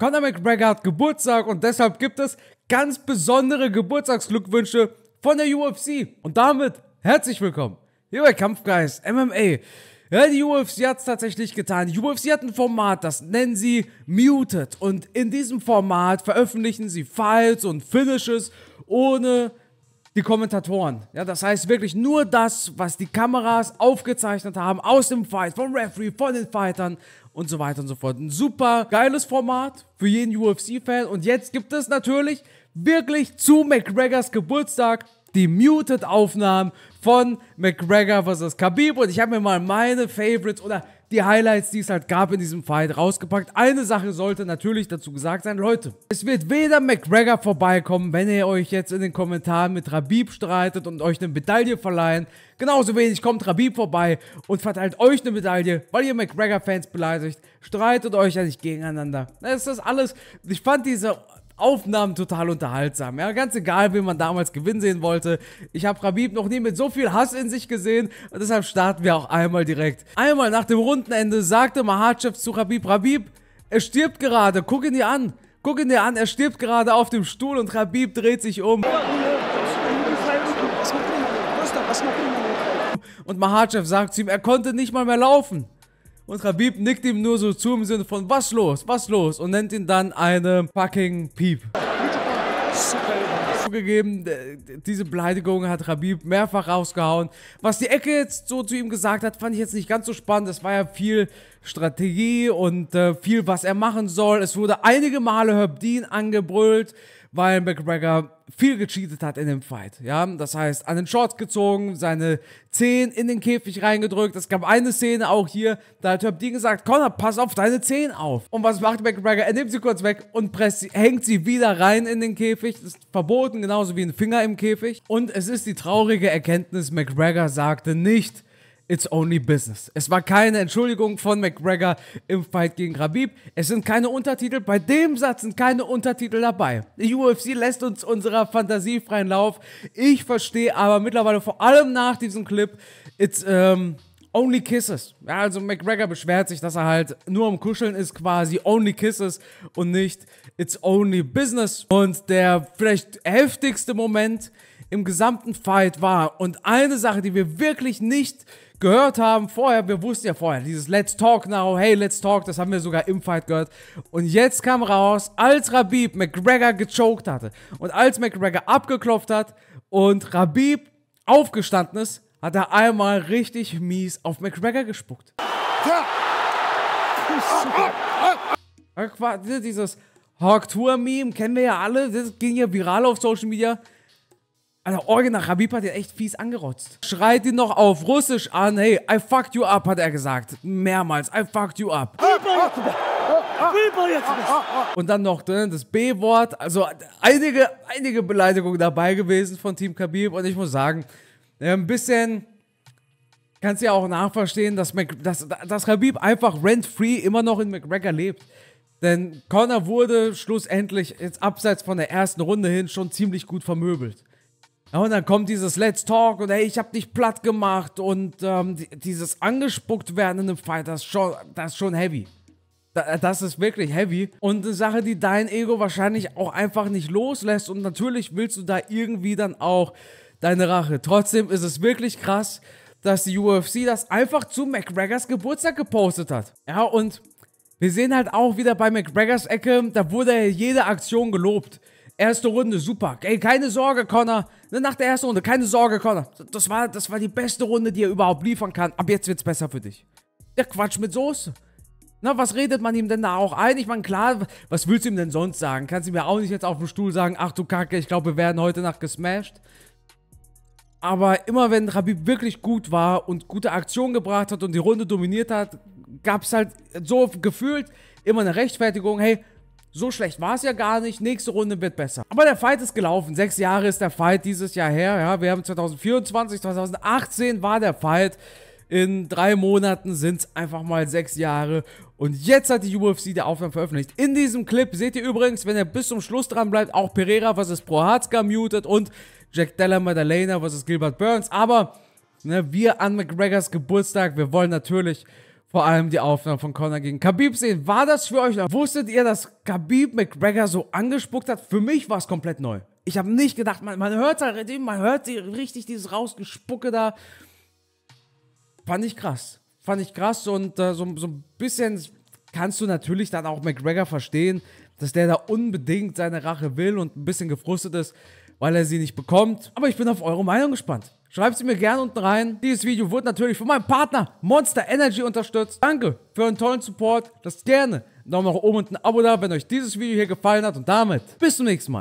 Conor McGregor hat Geburtstag und deshalb gibt es ganz besondere Geburtstagsglückwünsche von der UFC. Und damit herzlich willkommen hier bei Kampfgeist MMA. Ja, die UFC hat es tatsächlich getan. Die UFC hat ein Format, das nennen sie Muted. Und in diesem Format veröffentlichen sie Files und Finishes ohne die Kommentatoren. Ja, das heißt wirklich nur das, was die Kameras aufgezeichnet haben aus dem Fight, vom Referee, von den Fightern und so weiter und so fort. Ein super geiles Format für jeden UFC-Fan. Und jetzt gibt es natürlich wirklich zu McGregors Geburtstag die Muted-Aufnahmen von McGregor vs. Khabib. Und ich habe mir mal meine Favorites oder die Highlights, die es halt gab in diesem Fight, rausgepackt. Eine Sache sollte natürlich dazu gesagt sein, Leute, es wird weder McGregor vorbeikommen, wenn ihr euch jetzt in den Kommentaren mit Rabib streitet und euch eine Medaille verleihen. Genauso wenig kommt Rabib vorbei und verteilt euch eine Medaille, weil ihr McGregor-Fans beleidigt. Streitet euch ja nicht gegeneinander. Das ist alles. Ich fand diese Aufnahmen total unterhaltsam. Ja, ganz egal, wen man damals gewinnen sehen wollte. Ich habe Rabib noch nie mit so viel Hass in sich gesehen und deshalb starten wir auch einmal direkt. Einmal nach dem Rundenende sagte Mahachev zu Rabib, Rabib, er stirbt gerade, guck ihn dir an. Guck ihn dir an, er stirbt gerade auf dem Stuhl und Rabib dreht sich um. Und Mahachev sagt zu ihm, er konnte nicht mal mehr laufen. Und Habib nickt ihm nur so zu im Sinne von, was los, was los? Und nennt ihn dann eine fucking Piep. Zugegeben, diese Beleidigung hat Habib mehrfach rausgehauen. Was die Ecke jetzt so zu ihm gesagt hat, fand ich jetzt nicht ganz so spannend. Das war ja viel Strategie und äh, viel, was er machen soll. Es wurde einige Male Herb Dean angebrüllt weil McGregor viel gecheatet hat in dem Fight. Ja, das heißt, an den Shorts gezogen, seine Zehen in den Käfig reingedrückt. Es gab eine Szene auch hier, da hat Herb Dean gesagt, Connor, pass auf deine Zehen auf. Und was macht McGregor? Er nimmt sie kurz weg und presst sie, hängt sie wieder rein in den Käfig. Das ist verboten, genauso wie ein Finger im Käfig. Und es ist die traurige Erkenntnis, McGregor sagte nicht, It's only business. Es war keine Entschuldigung von McGregor im Fight gegen Rabib. Es sind keine Untertitel. Bei dem Satz sind keine Untertitel dabei. Die UFC lässt uns unserer Fantasie freien Lauf. Ich verstehe aber mittlerweile vor allem nach diesem Clip, it's um, only kisses. Ja, also McGregor beschwert sich, dass er halt nur am Kuscheln ist quasi. Only kisses und nicht it's only business. Und der vielleicht heftigste Moment im gesamten Fight war. Und eine Sache, die wir wirklich nicht gehört haben vorher, wir wussten ja vorher, dieses Let's Talk Now, hey, let's talk, das haben wir sogar im Fight gehört. Und jetzt kam raus, als Rabib McGregor gechoked hatte und als McGregor abgeklopft hat und Rabib aufgestanden ist, hat er einmal richtig mies auf McGregor gespuckt. Ja. Dieses Hawk Tour Meme kennen wir ja alle, das ging ja viral auf Social Media. Alter, original, Habib hat ihn echt fies angerotzt. Schreit ihn noch auf Russisch an, hey, I fucked you up, hat er gesagt. Mehrmals, I fucked you up. Und dann noch ne, das B-Wort, also einige, einige Beleidigungen dabei gewesen von Team Khabib. Und ich muss sagen, ne, ein bisschen kannst du ja auch nachverstehen, dass, Mac, dass, dass Khabib einfach rent-free immer noch in McGregor lebt. Denn Connor wurde schlussendlich jetzt abseits von der ersten Runde hin schon ziemlich gut vermöbelt. Und dann kommt dieses Let's Talk und hey, ich hab dich platt gemacht und ähm, dieses angespuckt werden in einem Fight, das ist schon, das ist schon heavy. Äh, das ist wirklich heavy und eine Sache, die dein Ego wahrscheinlich auch einfach nicht loslässt und natürlich willst du da irgendwie dann auch deine Rache. Trotzdem ist es wirklich krass, dass die UFC das einfach zu McGregors Geburtstag gepostet hat. Ja, und wir sehen halt auch wieder bei McGregors Ecke, da wurde jede Aktion gelobt. Erste Runde, super. Ey, keine Sorge, Connor. Ne, nach der ersten Runde, keine Sorge, Connor. Das war, das war die beste Runde, die er überhaupt liefern kann. Ab jetzt wird's besser für dich. Der Quatsch mit Soße. Na, was redet man ihm denn da auch ein? Ich meine, klar, was willst du ihm denn sonst sagen? Kannst du mir auch nicht jetzt auf dem Stuhl sagen, ach du Kacke, ich glaube, wir werden heute Nacht gesmashed. Aber immer wenn Rabib wirklich gut war und gute Aktionen gebracht hat und die Runde dominiert hat, gab es halt so gefühlt immer eine Rechtfertigung, hey, so schlecht war es ja gar nicht. Nächste Runde wird besser. Aber der Fight ist gelaufen. Sechs Jahre ist der Fight dieses Jahr her. Ja, wir haben 2024, 2018 war der Fight. In drei Monaten sind es einfach mal sechs Jahre. Und jetzt hat die UFC die Aufnahme veröffentlicht. In diesem Clip seht ihr übrigens, wenn ihr bis zum Schluss dran bleibt, auch Pereira vs. Prohatska mutet und Jack Della Madalena vs. Gilbert Burns. Aber ne, wir an McGregors Geburtstag, wir wollen natürlich vor allem die Aufnahme von Conor gegen Khabib sehen. War das für euch? Wusstet ihr, dass Khabib McGregor so angespuckt hat? Für mich war es komplett neu. Ich habe nicht gedacht, man, man hört halt, man hört die, richtig dieses Rausgespucke da. Fand ich krass. Fand ich krass und äh, so, so ein bisschen kannst du natürlich dann auch McGregor verstehen, dass der da unbedingt seine Rache will und ein bisschen gefrustet ist, weil er sie nicht bekommt. Aber ich bin auf eure Meinung gespannt. Schreibt sie mir gerne unten rein. Dieses Video wurde natürlich von meinem Partner Monster Energy unterstützt. Danke für einen tollen Support. Lasst gerne einen Daumen nach oben und ein Abo da, wenn euch dieses Video hier gefallen hat. Und damit bis zum nächsten Mal.